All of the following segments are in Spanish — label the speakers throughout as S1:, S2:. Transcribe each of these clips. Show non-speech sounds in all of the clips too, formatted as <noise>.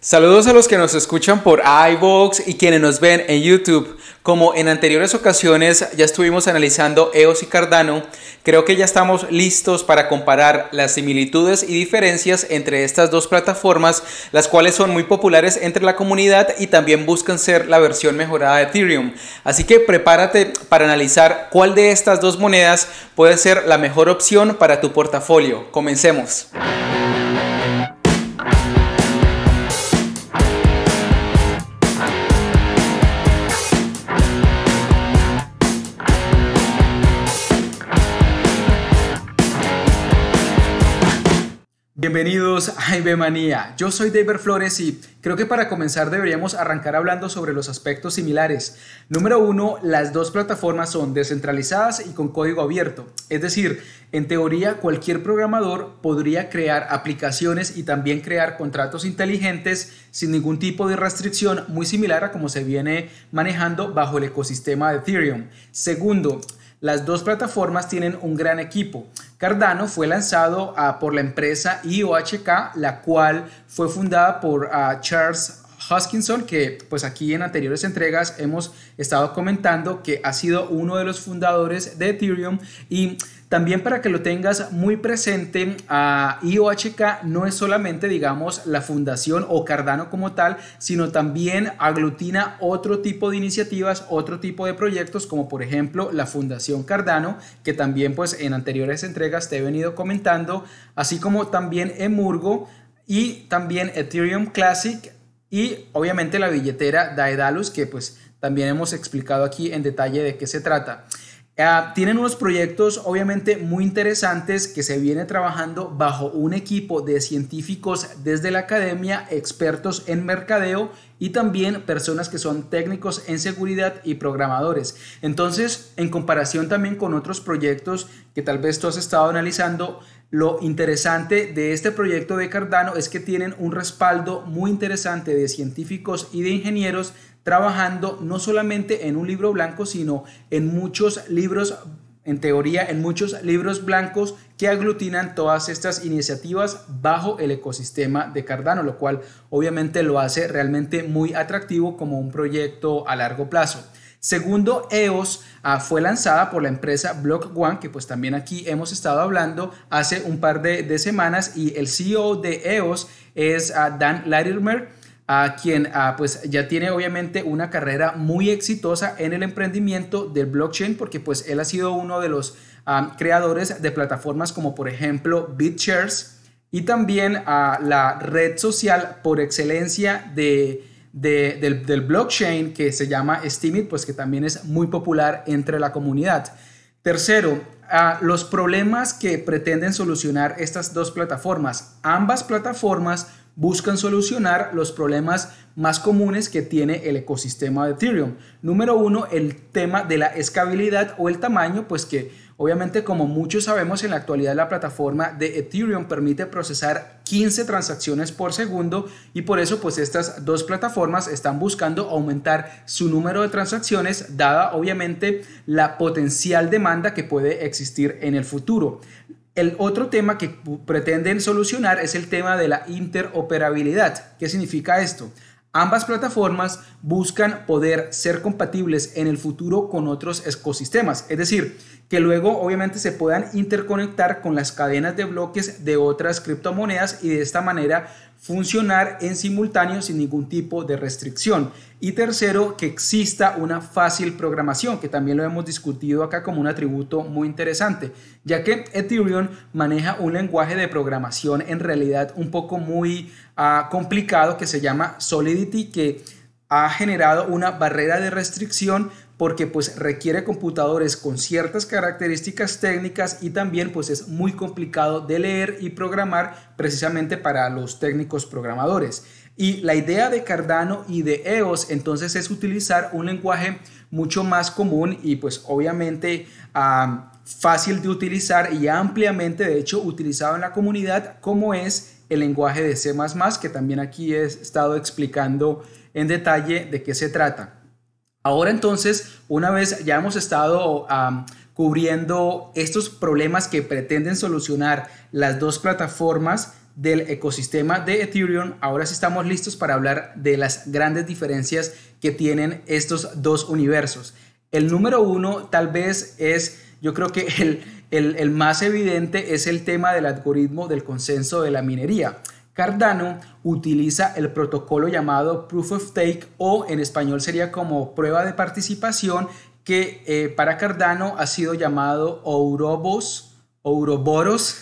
S1: Saludos a los que nos escuchan por iVoox y quienes nos ven en YouTube. Como en anteriores ocasiones ya estuvimos analizando EOS y Cardano, creo que ya estamos listos para comparar las similitudes y diferencias entre estas dos plataformas, las cuales son muy populares entre la comunidad y también buscan ser la versión mejorada de Ethereum. Así que prepárate para analizar cuál de estas dos monedas puede ser la mejor opción para tu portafolio. Comencemos. Bienvenidos a IBMANIA, Yo soy David Flores y creo que para comenzar deberíamos arrancar hablando sobre los aspectos similares. Número uno, las dos plataformas son descentralizadas y con código abierto. Es decir, en teoría cualquier programador podría crear aplicaciones y también crear contratos inteligentes sin ningún tipo de restricción, muy similar a como se viene manejando bajo el ecosistema de Ethereum. Segundo, las dos plataformas tienen un gran equipo. Cardano fue lanzado por la empresa IOHK, la cual fue fundada por Charles Hoskinson, que pues aquí en anteriores entregas hemos estado comentando que ha sido uno de los fundadores de Ethereum y también para que lo tengas muy presente, a IOHK no es solamente, digamos, la fundación o Cardano como tal, sino también aglutina otro tipo de iniciativas, otro tipo de proyectos, como por ejemplo la Fundación Cardano, que también pues en anteriores entregas te he venido comentando, así como también Emurgo y también Ethereum Classic y obviamente la billetera Daedalus, que pues también hemos explicado aquí en detalle de qué se trata. Ah, tienen unos proyectos obviamente muy interesantes que se viene trabajando bajo un equipo de científicos desde la academia, expertos en mercadeo y también personas que son técnicos en seguridad y programadores. Entonces, en comparación también con otros proyectos que tal vez tú has estado analizando, lo interesante de este proyecto de Cardano es que tienen un respaldo muy interesante de científicos y de ingenieros trabajando no solamente en un libro blanco, sino en muchos libros, en teoría, en muchos libros blancos que aglutinan todas estas iniciativas bajo el ecosistema de Cardano, lo cual obviamente lo hace realmente muy atractivo como un proyecto a largo plazo. Segundo, EOS ah, fue lanzada por la empresa Block One, que pues también aquí hemos estado hablando hace un par de, semanas, y el CEO de EOS es ah, Dan Larimer a quien pues ya tiene obviamente una carrera muy exitosa en el emprendimiento del blockchain porque pues él ha sido uno de los ah, creadores de plataformas como por ejemplo BitShares y también a ah, la red social por excelencia de, del, del, blockchain que se llama Steemit pues que también es muy popular entre la comunidad. Tercero, a ah, los problemas que pretenden solucionar estas dos plataformas. Ambas plataformas buscan solucionar los problemas más comunes que tiene el ecosistema de Ethereum. Número uno, el tema de la escalabilidad o el tamaño, pues que obviamente como muchos sabemos en la actualidad la plataforma de Ethereum permite procesar 15 transacciones por segundo y por eso pues estas dos plataformas están buscando aumentar su número de transacciones dada obviamente la potencial demanda que puede existir en el futuro. El otro tema que pretenden solucionar es el tema de la interoperabilidad. ¿Qué significa esto? Ambas plataformas buscan poder ser compatibles en el futuro con otros ecosistemas, es decir, que luego obviamente se puedan interconectar con las cadenas de bloques de otras criptomonedas y de esta manera funcionar en simultáneo sin ningún tipo de restricción. Y tercero, que exista una fácil programación, que también lo hemos discutido acá como un atributo muy interesante, ya que Ethereum maneja un lenguaje de programación en realidad un poco muy ah, complicado que se llama Solidity, que ha generado una barrera de restricción porque pues requiere computadores con ciertas características técnicas y también pues es muy complicado de leer y programar precisamente para los técnicos programadores. Y la idea de Cardano y de EOS entonces es utilizar un lenguaje mucho más común y pues obviamente fácil de utilizar y ampliamente de hecho utilizado en la comunidad como es el lenguaje de C++ que también aquí he estado explicando en detalle de qué se trata. Ahora entonces, una vez ya hemos estado cubriendo estos problemas que pretenden solucionar las dos plataformas del ecosistema de Ethereum, ahora sí estamos listos para hablar de las grandes diferencias que tienen estos dos universos. El número uno tal vez es, yo creo que el, el más evidente es el tema del algoritmo del consenso de la minería. Cardano utiliza el protocolo llamado Proof of Take o en español sería como prueba de participación que eh, para Cardano ha sido llamado Ouroboros,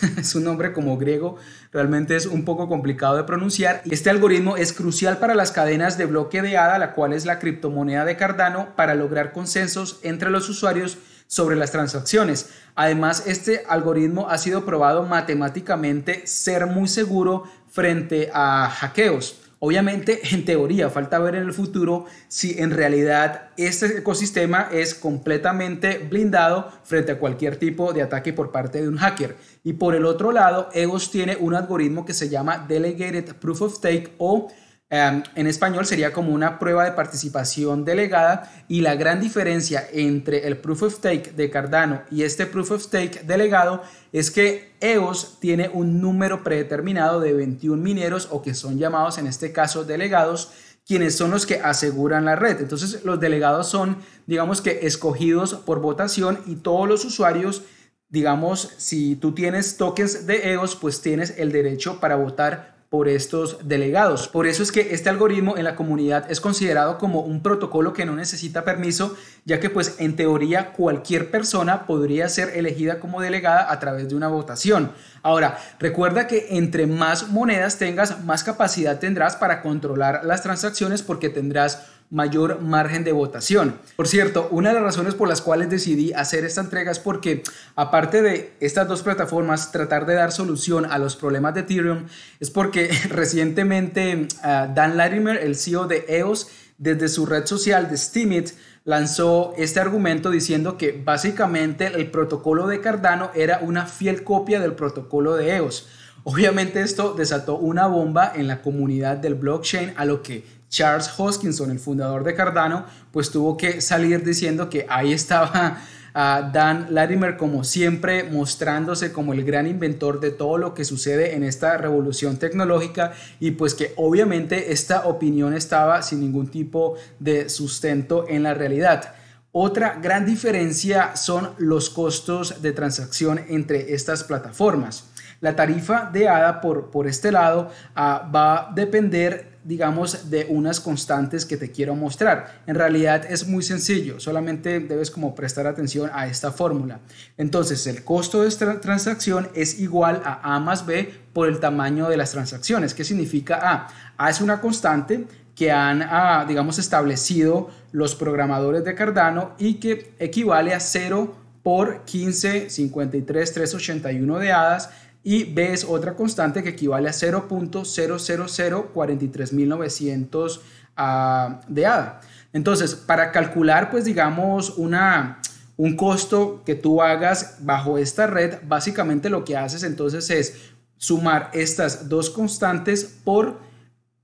S1: <laughs> es un nombre como griego, realmente es un poco complicado de pronunciar. Este algoritmo es crucial para las cadenas de bloque de ADA, la cual es la criptomoneda de Cardano, para lograr consensos entre los usuarios sobre las transacciones. Además, este algoritmo ha sido probado matemáticamente ser muy seguro frente a hackeos. Obviamente, <laughs> en teoría, falta ver en el futuro si en realidad este ecosistema es completamente blindado frente a cualquier tipo de ataque por parte de un hacker. Y por el otro lado, EOS tiene un algoritmo que se llama Delegated Proof of Stake o Em, en español sería como una prueba de participación delegada y la gran diferencia entre el proof of stake de Cardano y este proof of stake delegado es que EOS tiene un número predeterminado de 21 mineros o que son llamados en este caso delegados quienes son los que aseguran la red. Entonces los delegados son digamos que escogidos por votación y todos los usuarios digamos si tú tienes tokens de EOS pues tienes el derecho para votar por estos delegados. Por eso es que este algoritmo en la comunidad es considerado como un protocolo que no necesita permiso, ya que pues en teoría cualquier persona podría ser elegida como delegada a través de una votación. Ahora, recuerda que entre más monedas tengas, más capacidad tendrás para controlar las transacciones porque tendrás mayor margen de votación. Por cierto, una de las razones por las cuales decidí hacer esta entrega es porque, aparte de estas dos plataformas, tratar de dar solución a los problemas de Ethereum, es porque <laughs> recientemente ah, Dan Larimer, el CEO de EOS, desde su red social de Steemit, lanzó este argumento diciendo que básicamente el protocolo de Cardano era una fiel copia del protocolo de EOS. Obviamente esto desató una bomba en la comunidad del blockchain a lo que Charles Hoskinson, el fundador de Cardano, pues tuvo que salir diciendo que ahí estaba ah, Dan Latimer como siempre mostrándose como el gran inventor de todo lo que sucede en esta revolución tecnológica y pues que obviamente esta opinión estaba sin ningún tipo de sustento en la realidad. Otra gran diferencia son los costos de transacción entre estas plataformas. La tarifa de ADA por, por este lado ah, va a depender digamos, de unas constantes que te quiero mostrar. En realidad es muy sencillo, solamente debes como prestar atención a esta fórmula. Entonces, el costo de esta transacción es igual a A más B por el tamaño de las transacciones. ¿Qué significa A? A es una constante que han, ah, digamos, establecido los programadores de Cardano y que equivale a 0 por 15, 53, 381 de hadas y ves otra constante que equivale a 0.00043900 ah, de ADA. Entonces, para calcular, pues digamos, una, un costo que tú hagas bajo esta red, básicamente lo que haces entonces es sumar estas dos constantes por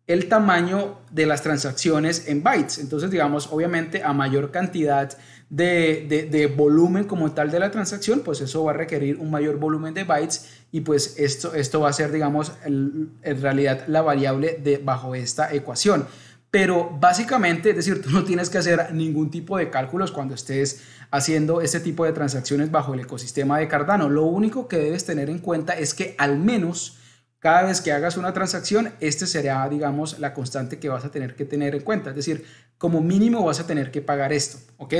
S1: el tamaño de las transacciones en bytes. Entonces, digamos, obviamente a mayor cantidad de, volumen como tal de la transacción, pues eso va a requerir un mayor volumen de bytes y pues esto, esto va a ser, digamos, en realidad la variable de, bajo esta ecuación. Pero básicamente, es decir, tú no tienes que hacer ningún tipo de cálculos cuando estés haciendo este tipo de transacciones bajo el ecosistema de Cardano. Lo único que debes tener en cuenta es que al menos cada vez que hagas una transacción, este será, digamos, la constante que vas a tener que tener en cuenta. Es decir, como mínimo vas a tener que pagar esto, ¿ok?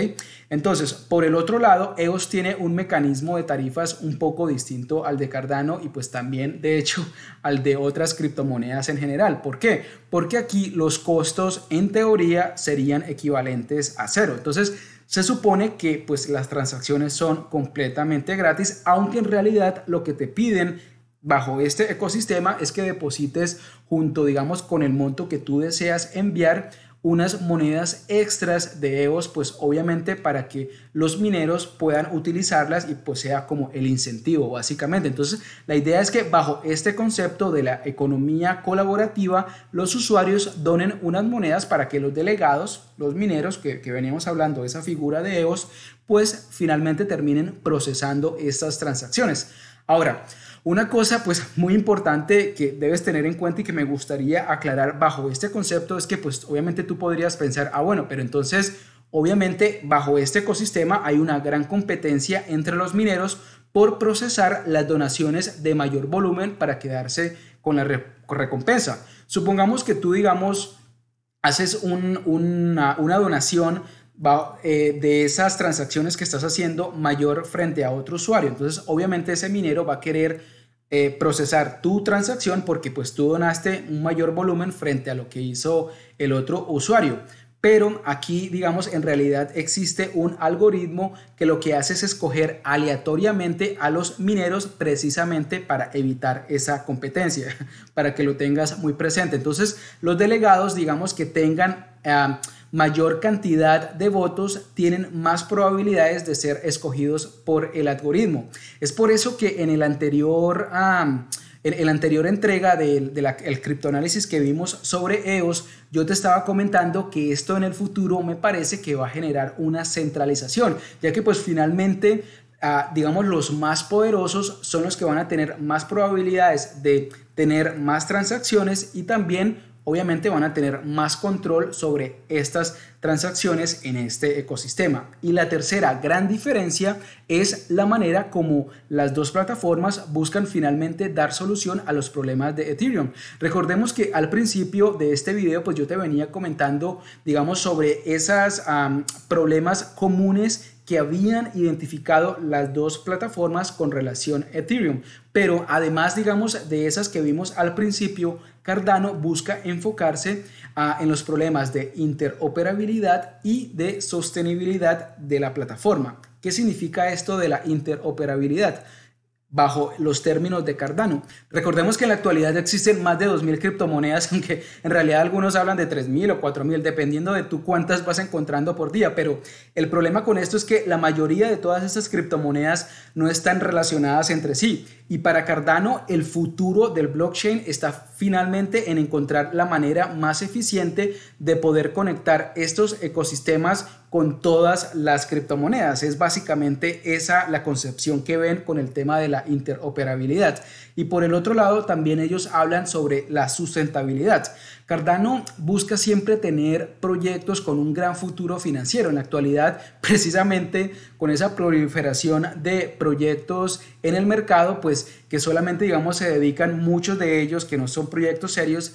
S1: Entonces, por el otro lado, EOS tiene un mecanismo de tarifas un poco distinto al de Cardano y pues también, de hecho, <laughs> al de otras criptomonedas en general. ¿Por qué? Porque aquí los costos, en teoría, serían equivalentes a cero. Entonces, se supone que pues las transacciones son completamente gratis, aunque en realidad lo que te piden bajo este ecosistema es que deposites junto, digamos, con el monto que tú deseas enviar unas monedas extras de EOS, pues obviamente para que los mineros puedan utilizarlas y pues sea como el incentivo básicamente. Entonces, la idea es que bajo este concepto de la economía colaborativa, los usuarios donen unas monedas para que los delegados, los mineros que, que veníamos hablando de esa figura de EOS, pues finalmente terminen procesando estas transacciones. Ahora, una cosa pues muy importante que debes tener en cuenta y que me gustaría aclarar bajo este concepto es que pues obviamente tú podrías pensar, ah bueno, pero entonces obviamente bajo este ecosistema hay una gran competencia entre los mineros por procesar las donaciones de mayor volumen para quedarse con la recompensa. Supongamos que tú digamos haces una donación eh, de esas transacciones que estás haciendo mayor frente a otro usuario. Entonces, obviamente ese minero va a querer eh, procesar tu transacción porque pues tú donaste un mayor volumen frente a lo que hizo el otro usuario. Pero aquí, digamos, en realidad existe un algoritmo que lo que hace es escoger aleatoriamente a los mineros precisamente para evitar esa competencia, <laughs> para que lo tengas muy presente. Entonces, los delegados, digamos, que tengan... Ah, mayor cantidad de votos tienen más probabilidades de ser escogidos por el algoritmo. Es por eso que en el anterior... anterior entrega del criptoanálisis que vimos sobre EOS, yo te estaba comentando que esto en el futuro me parece que va a generar una centralización, ya que pues finalmente ah, digamos, los más poderosos son los que van a tener más probabilidades de tener más transacciones y también obviamente van a tener más control sobre estas transacciones en este ecosistema. Y la tercera gran diferencia es la manera como las dos plataformas buscan finalmente dar solución a los problemas de Ethereum. Recordemos que al principio de este video pues yo te venía comentando digamos sobre esos problemas comunes que habían identificado las dos plataformas con relación a Ethereum. Pero además, digamos, de esas que vimos al principio, Cardano busca enfocarse ah, en los problemas de interoperabilidad y de sostenibilidad de la plataforma. ¿Qué significa esto de la interoperabilidad? bajo los términos de Cardano. Recordemos que en la actualidad existen más de 2.000 criptomonedas, <laughs> aunque en realidad algunos hablan de 3.000 o 4.000, dependiendo de tú cuántas vas encontrando por día. Pero el problema con esto es que la mayoría de todas esas criptomonedas no están relacionadas entre sí. Y para Cardano, el futuro del blockchain está finalmente en encontrar la manera más eficiente de poder conectar estos ecosistemas con todas las criptomonedas. Es básicamente esa la concepción que ven con el tema de la interoperabilidad. Y por el otro lado, también ellos hablan sobre la sustentabilidad. Cardano busca siempre tener proyectos con un gran futuro financiero. En la actualidad, <laughs> precisamente con esa proliferación de proyectos en el mercado, pues que solamente, digamos, se dedican muchos de ellos que no son proyectos serios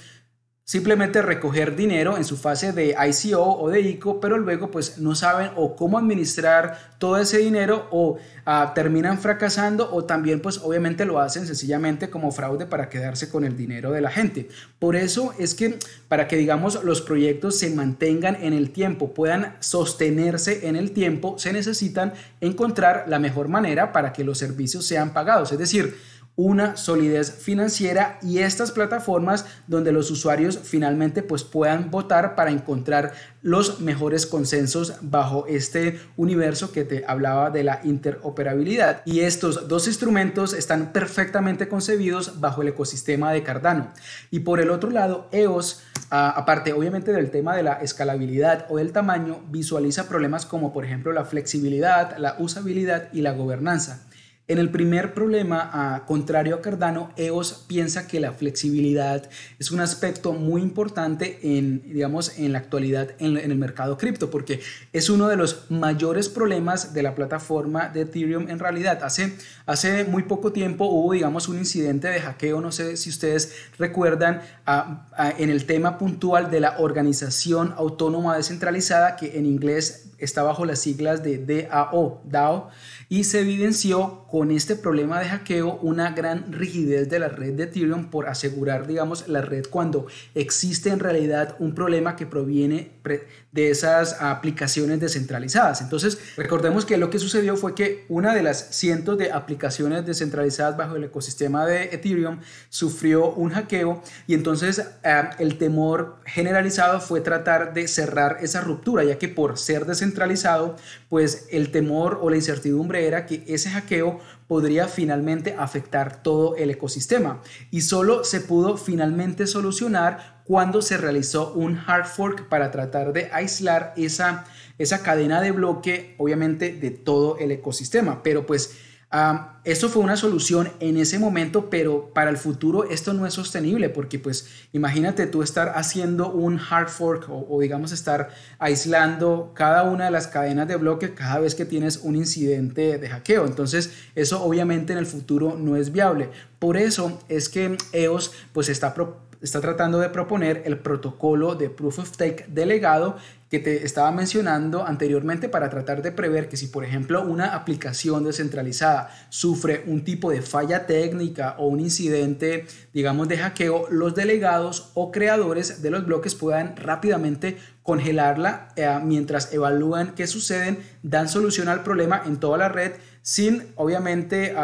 S1: simplemente recoger dinero en su fase de ICO o de ICO, pero luego pues no saben o cómo administrar todo ese dinero o ah, terminan fracasando o también pues obviamente lo hacen sencillamente como fraude para quedarse con el dinero de la gente. Por eso es que para que digamos los proyectos se mantengan en el tiempo, puedan sostenerse en el tiempo, se necesitan encontrar la mejor manera para que los servicios sean pagados. Es decir, una solidez financiera y estas plataformas donde los usuarios finalmente pues puedan votar para encontrar los mejores consensos bajo este universo que te hablaba de la interoperabilidad y estos dos instrumentos están perfectamente concebidos bajo el ecosistema de Cardano y por el otro lado EOS ah, aparte obviamente del tema de la escalabilidad o del tamaño visualiza problemas como por ejemplo la flexibilidad la usabilidad y la gobernanza en el primer problema, a contrario a Cardano, EOS piensa que la flexibilidad es un aspecto muy importante en, digamos, en la actualidad en, el mercado cripto, porque es uno de los mayores problemas de la plataforma de Ethereum en realidad. Hace, hace muy poco tiempo hubo, digamos, un incidente de hackeo, no sé si ustedes recuerdan, en el tema puntual de la organización autónoma descentralizada, que en inglés está bajo las siglas de DAO y se evidenció con este problema de hackeo una gran rigidez de la red de Ethereum por asegurar, digamos, la red cuando existe en realidad un problema que proviene de esas aplicaciones descentralizadas. Entonces, recordemos que lo que sucedió fue que una de las cientos de aplicaciones descentralizadas bajo el ecosistema de Ethereum sufrió un hackeo y entonces eh, el temor generalizado fue tratar de cerrar esa ruptura, ya que por ser descentralizado, pues el temor o la incertidumbre era que ese hackeo podría finalmente afectar todo el ecosistema y solo se pudo finalmente solucionar cuando se realizó un hard fork para tratar de aislar esa, esa cadena de bloque, obviamente, de todo el ecosistema. Pero pues esto fue una solución en ese momento, pero para el futuro esto no es sostenible porque pues imagínate tú estar haciendo un hard fork o, digamos estar aislando cada una de las cadenas de bloque cada vez que tienes un incidente de hackeo. Entonces eso obviamente en el futuro no es viable. Por eso es que EOS pues está proponiendo está tratando de proponer el protocolo de proof of stake delegado que te estaba mencionando anteriormente para tratar de prever que si por ejemplo una aplicación descentralizada sufre un tipo de falla técnica o un incidente digamos de hackeo, los delegados o creadores de los bloques puedan rápidamente congelarla eh, mientras evalúan qué suceden, dan solución al problema en toda la red sin obviamente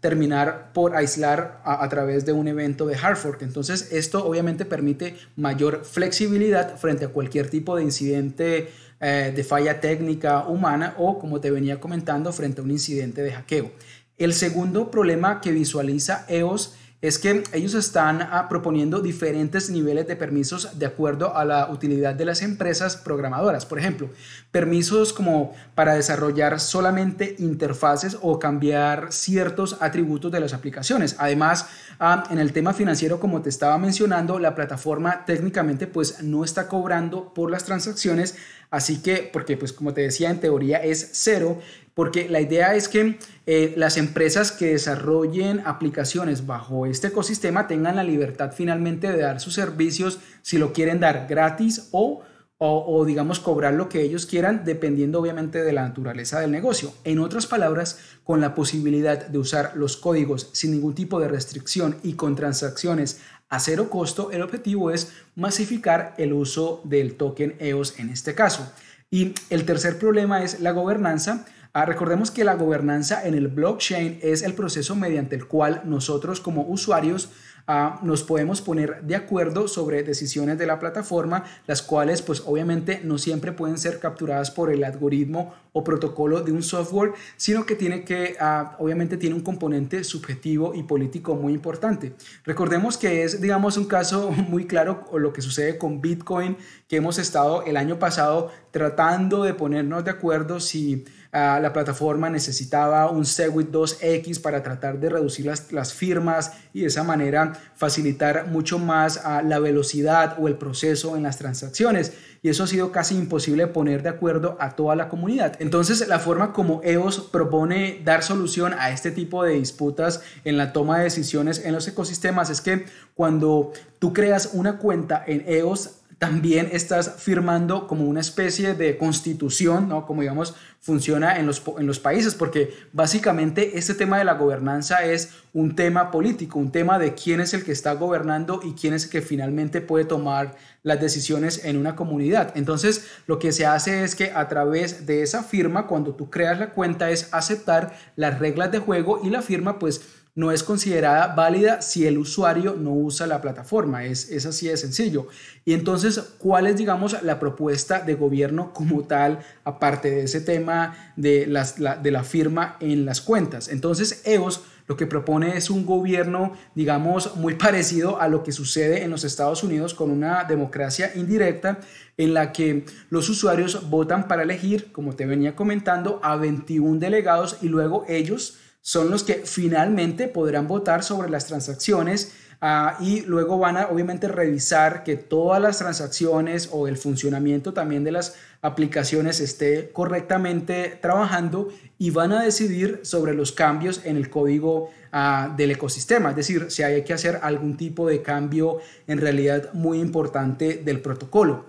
S1: terminar por aislar a, través de un evento de hard Entonces esto obviamente permite mayor flexibilidad frente a cualquier tipo de incidente eh, de falla técnica humana o como te venía comentando frente a un incidente de hackeo. El segundo problema que visualiza EOS es que ellos están ah, proponiendo diferentes niveles de permisos de acuerdo a la utilidad de las empresas programadoras. Por ejemplo, permisos como para desarrollar solamente interfaces o cambiar ciertos atributos de las aplicaciones. Además, ah, en el tema financiero, como te estaba mencionando, la plataforma técnicamente pues no está cobrando por las transacciones, así que, porque pues como te decía, en teoría es cero, porque la idea es que eh, las empresas que desarrollen aplicaciones bajo este ecosistema tengan la libertad finalmente de dar sus servicios si lo quieren dar gratis o, o, o digamos cobrar lo que ellos quieran dependiendo obviamente de la naturaleza del negocio. En otras palabras, con la posibilidad de usar los códigos sin ningún tipo de restricción y con transacciones a cero costo, el objetivo es masificar el uso del token EOS en este caso. Y el tercer problema es la gobernanza Ah, recordemos que la gobernanza en el blockchain es el proceso mediante el cual nosotros como usuarios ah, nos podemos poner de acuerdo sobre decisiones de la plataforma, las cuales pues obviamente no siempre pueden ser capturadas por el algoritmo o protocolo de un software, sino que tiene que, ah, obviamente, tiene un componente subjetivo y político muy importante. Recordemos que es, digamos, un caso <laughs> muy claro lo que sucede con Bitcoin, que hemos estado el año pasado tratando de ponernos de acuerdo si ah, la plataforma necesitaba un Segwit 2X para tratar de reducir las, firmas y de esa manera facilitar mucho más a ah, la velocidad o el proceso en las transacciones. Y eso ha sido casi imposible poner de acuerdo a toda la comunidad. Entonces, la forma como EOS propone dar solución a este tipo de disputas en la toma de decisiones en los ecosistemas es que cuando tú creas una cuenta en EOS, también estás firmando como una especie de constitución, ¿no? Como digamos, funciona en los, en los países, porque básicamente este tema de la gobernanza es un tema político, un tema de quién es el que está gobernando y quién es el que finalmente puede tomar las decisiones en una comunidad. Entonces, lo que se hace es que a través de esa firma, cuando tú creas la cuenta, es aceptar las reglas de juego y la firma, pues no es considerada válida si el usuario no usa la plataforma. Es, es así de sencillo. Y entonces, ¿cuál es, digamos, la propuesta de gobierno como tal, aparte de ese tema de, las, la, de la firma en las cuentas? Entonces, EOS lo que propone es un gobierno, digamos, muy parecido a lo que sucede en los Estados Unidos con una democracia indirecta en la que los usuarios votan para elegir, como te venía comentando, a 21 delegados y luego ellos son los que finalmente podrán votar sobre las transacciones ah, y luego van a obviamente revisar que todas las transacciones o el funcionamiento también de las aplicaciones esté correctamente trabajando y van a decidir sobre los cambios en el código ah, del ecosistema, es decir, si hay que hacer algún tipo de cambio en realidad muy importante del protocolo.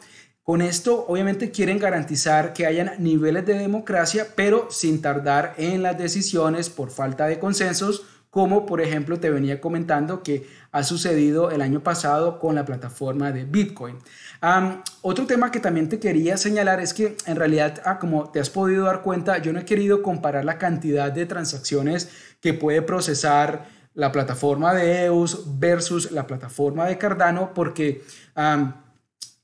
S1: Con esto, obviamente, quieren garantizar que hayan niveles de democracia, pero sin tardar en las decisiones por falta de consensos, como por ejemplo te venía comentando que ha sucedido el año pasado con la plataforma de Bitcoin. otro tema que también te quería señalar es que en realidad, ah, como te has podido dar cuenta, yo no he querido comparar la cantidad de transacciones que puede procesar la plataforma de EOS versus la plataforma de Cardano, porque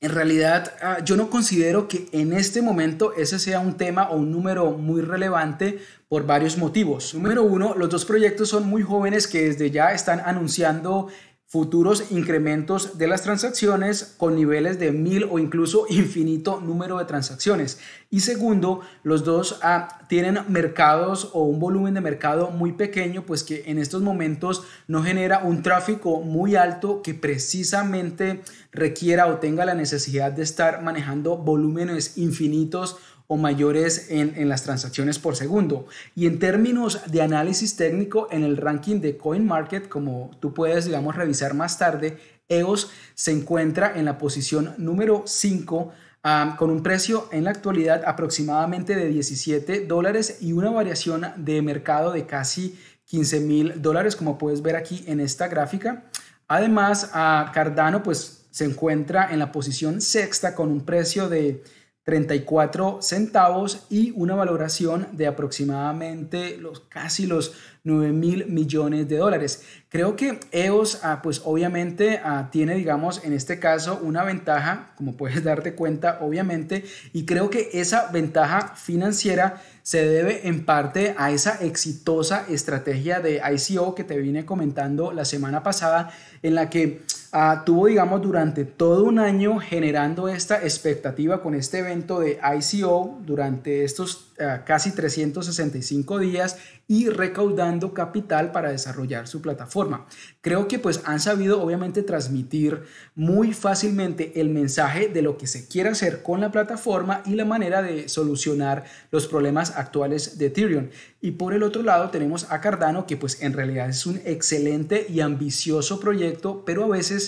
S1: en realidad ah, yo no considero que en este momento ese sea un tema o un número muy relevante por varios motivos. Número uno, los dos proyectos son muy jóvenes que desde ya están anunciando futuros incrementos de las transacciones con niveles de mil o incluso infinito número de transacciones. Y segundo, los dos ah, tienen mercados o un volumen de mercado muy pequeño, pues que en estos momentos no genera un tráfico muy alto que precisamente requiera o tenga la necesidad de estar manejando volúmenes infinitos o mayores en, las transacciones por segundo. Y en términos de análisis técnico, en el ranking de CoinMarket, como tú puedes, digamos, revisar más tarde, EOS se encuentra en la posición número 5 ah, con un precio en la actualidad aproximadamente de 17 dólares y una variación de mercado de casi 15 mil dólares, como puedes ver aquí en esta gráfica. Además, a ah, Cardano pues se encuentra en la posición sexta con un precio de 34 centavos y una valoración de aproximadamente los, casi los 9 mil millones de dólares. Creo que EOS, ah, pues obviamente ah, tiene, digamos, en este caso una ventaja, como puedes darte cuenta, obviamente, y creo que esa ventaja financiera se debe en parte a esa exitosa estrategia de ICO que te vine comentando la semana pasada, en la que Ah, tuvo, digamos, durante todo un año generando esta expectativa con este evento de ICO durante estos ah, casi 365 días y recaudando capital para desarrollar su plataforma. Creo que pues han sabido obviamente transmitir muy fácilmente el mensaje de lo que se quiere hacer con la plataforma y la manera de solucionar los problemas actuales de Ethereum. Y por el otro lado tenemos a Cardano que pues en realidad es un excelente y ambicioso proyecto, pero a veces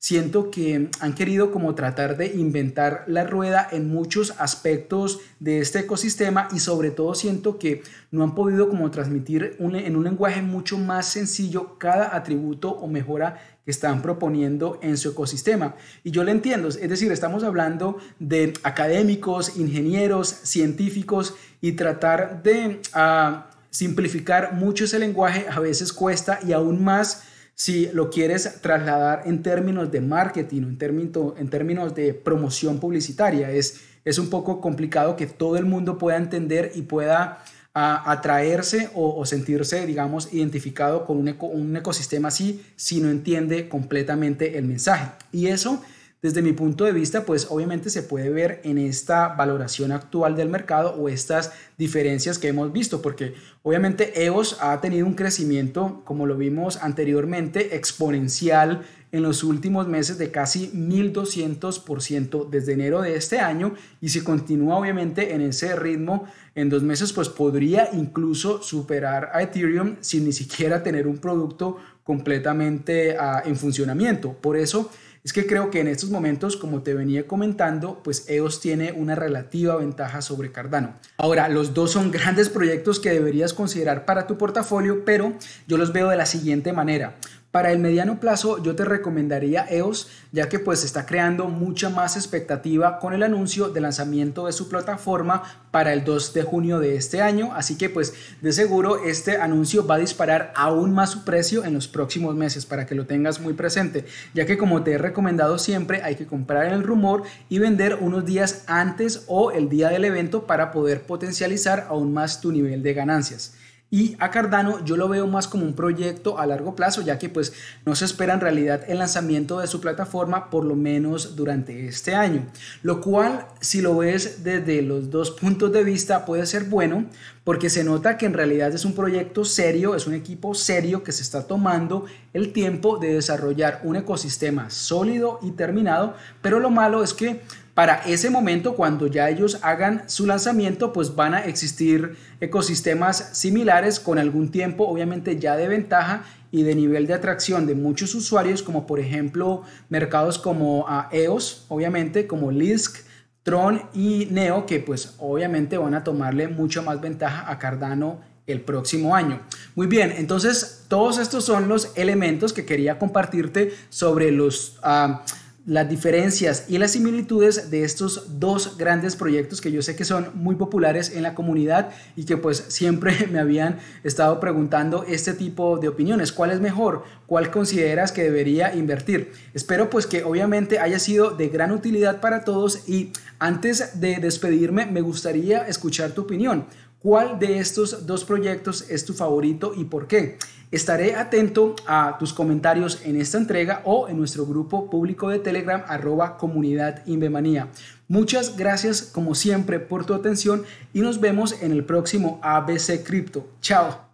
S1: siento que han querido como tratar de inventar la rueda en muchos aspectos de este ecosistema y sobre todo siento que no han podido como transmitir en un lenguaje mucho más sencillo cada atributo o mejora que están proponiendo en su ecosistema. Y yo lo entiendo, es decir, estamos hablando de académicos, ingenieros, científicos y tratar de ah, simplificar mucho ese lenguaje a veces cuesta y aún más si lo quieres trasladar en términos de marketing o en, término, en términos de promoción publicitaria. Es, es un poco complicado que todo el mundo pueda entender y pueda atraerse o, sentirse, digamos, identificado con un, un ecosistema así si no entiende completamente el mensaje. Y eso desde mi punto de vista, pues obviamente se puede ver en esta valoración actual del mercado o estas diferencias que hemos visto, porque obviamente EOS ha tenido un crecimiento, como lo vimos anteriormente, exponencial en los últimos meses de casi 1.200% desde enero de este año y si continúa obviamente en ese ritmo en dos meses, pues podría incluso superar a Ethereum sin ni siquiera tener un producto completamente ah, en funcionamiento. Por eso, es que creo que en estos momentos, como te venía comentando, pues EOS tiene una relativa ventaja sobre Cardano. Ahora, los dos son <laughs> grandes proyectos que deberías considerar para tu portafolio, pero yo los veo de la siguiente manera. Para el mediano plazo yo te recomendaría EOS ya que pues está creando mucha más expectativa con el anuncio de lanzamiento de su plataforma para el 2 de junio de este año, así que pues de seguro este anuncio va a disparar aún más su precio en los próximos meses para que lo tengas muy presente, ya que como te he recomendado siempre hay que comprar en el rumor y vender unos días antes o el día del evento para poder potencializar aún más tu nivel de ganancias. Y a Cardano yo lo veo más como un proyecto a largo plazo, ya que pues no se espera en realidad el lanzamiento de su plataforma por lo menos durante este año. Lo cual, si lo ves desde los dos puntos de vista, puede ser bueno, porque se nota que en realidad es un proyecto serio, es un equipo serio que se está tomando el tiempo de desarrollar un ecosistema sólido y terminado, pero lo malo es que para ese momento, cuando ya ellos hagan su lanzamiento, pues van a existir ecosistemas similares con algún tiempo, obviamente ya de ventaja y de nivel de atracción de muchos usuarios, como por ejemplo mercados como ah, EOS, obviamente, como Lisk, Tron y Neo, que pues obviamente van a tomarle mucho más ventaja a Cardano el próximo año. Muy bien, entonces todos estos son los elementos que quería compartirte sobre los... Ah, las diferencias y las similitudes de estos dos grandes proyectos que yo sé que son muy populares en la comunidad y que pues siempre <laughs> me habían estado preguntando este tipo de opiniones. ¿Cuál es mejor? ¿Cuál consideras que debería invertir? Espero pues que obviamente haya sido de gran utilidad para todos y antes de despedirme me gustaría escuchar tu opinión. ¿Cuál de estos dos proyectos es tu favorito y por qué? Estaré atento a tus comentarios en esta entrega o en nuestro grupo público de Telegram arroba comunidad Invemanía. Muchas gracias como siempre por tu atención y nos vemos en el próximo ABC Cripto. Chao.